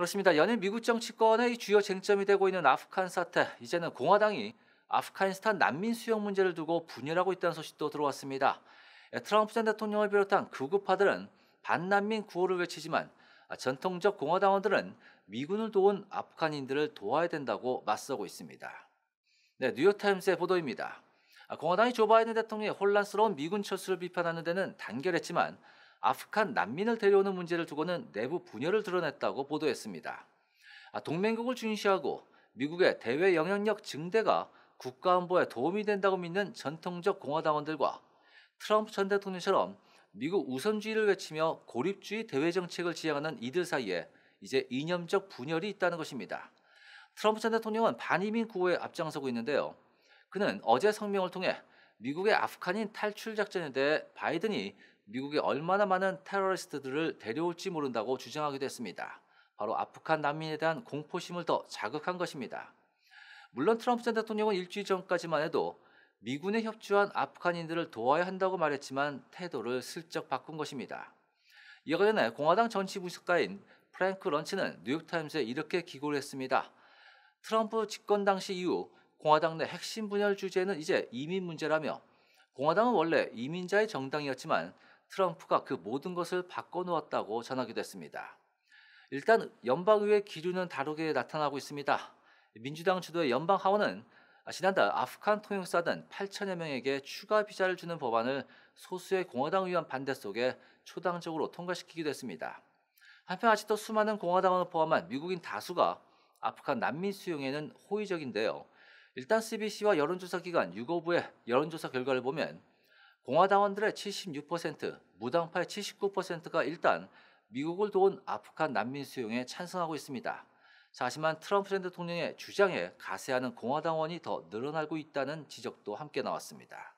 그렇습니다. 연일 미국 정치권의 주요 쟁점이 되고 있는 아프간 사태, 이제는 공화당이 아프가니스탄 난민 수용 문제를 두고 분열하고 있다는 소식도 들어왔습니다. 예, 트럼프 전 대통령을 비롯한 극우파들은 반난민 구호를 외치지만 전통적 공화당원들은 미군을 도운 아프간인들을 도와야 된다고 맞서고 있습니다. 네, 뉴욕타임스의 보도입니다. 아, 공화당이 조 바이든 대통령의 혼란스러운 미군 철수를 비판하는 데는 단결했지만 아프간 난민을 데려오는 문제를 두고는 내부 분열을 드러냈다고 보도했습니다. 아, 동맹국을 중시하고 미국의 대외 영향력 증대가 국가안보에 도움이 된다고 믿는 전통적 공화당원들과 트럼프 전 대통령처럼 미국 우선주의를 외치며 고립주의 대외 정책을 지향하는 이들 사이에 이제 이념적 분열이 있다는 것입니다. 트럼프 전 대통령은 반이민 구호에 앞장서고 있는데요. 그는 어제 성명을 통해 미국의 아프간인 탈출 작전에 대해 바이든이 미국이 얼마나 많은 테러리스트들을 데려올지 모른다고 주장하기도 했습니다. 바로 아프간 난민에 대한 공포심을 더 자극한 것입니다. 물론 트럼프 전 대통령은 일주일 전까지만 해도 미군에 협조한 아프간인들을 도와야 한다고 말했지만 태도를 슬쩍 바꾼 것입니다. 이와 관련해 공화당 정치부석가인 프랭크 런치는 뉴욕타임스에 이렇게 기고를 했습니다. 트럼프 집권 당시 이후 공화당 내 핵심 분열 주제는 이제 이민 문제라며 공화당은 원래 이민자의 정당이었지만 트럼프가 그 모든 것을 바꿔놓았다고 전하기도 했습니다. 일단 연방의회 기류는 다르게 나타나고 있습니다. 민주당 주도의 연방 하원은 지난달 아프간 통역사 단 8천여 명에게 추가 비자를 주는 법안을 소수의 공화당 의원 반대 속에 초당적으로 통과시키기도 했습니다. 한편 아직도 수많은 공화당원을 포함한 미국인 다수가 아프간 난민 수용에는 호의적인데요. 일단 CBC와 여론조사기관 유고부의 여론조사 결과를 보면 공화당원들의 76%, 무당파의 79%가 일단 미국을 도운 아프간 난민 수용에 찬성하고 있습니다. 자신만 트럼프 전 대통령의 주장에 가세하는 공화당원이 더 늘어나고 있다는 지적도 함께 나왔습니다.